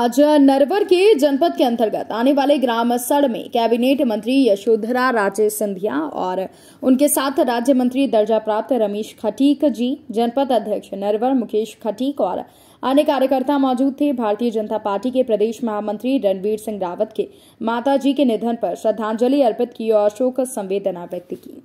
आज नरवर के जनपद के अंतर्गत आने वाले ग्राम सड़ में कैबिनेट मंत्री यशोधरा राजे सिंधिया और उनके साथ राज्य मंत्री दर्जा प्राप्त रमेश खटीक जी जनपद अध्यक्ष नरवर मुकेश खटीक और अन्य कार्यकर्ता मौजूद थे भारतीय जनता पार्टी के प्रदेश महामंत्री रणवीर सिंह रावत के माता के निधन पर श्रद्धांजलि अर्पित की और शोक संवेदना व्यक्त की